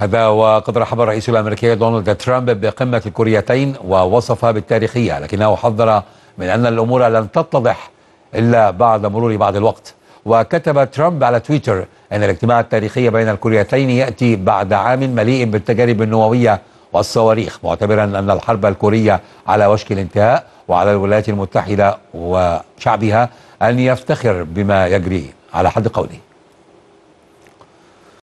هذا وقد رحب الرئيس الامريكي دونالد ترامب بقمه الكوريتين ووصفها بالتاريخيه لكنه حذر من ان الامور لن تتضح الا بعد مرور بعض الوقت وكتب ترامب على تويتر ان الاجتماع التاريخي بين الكوريتين ياتي بعد عام مليء بالتجارب النوويه والصواريخ معتبرا ان الحرب الكوريه على وشك الانتهاء وعلى الولايات المتحده وشعبها ان يفتخر بما يجري على حد قوله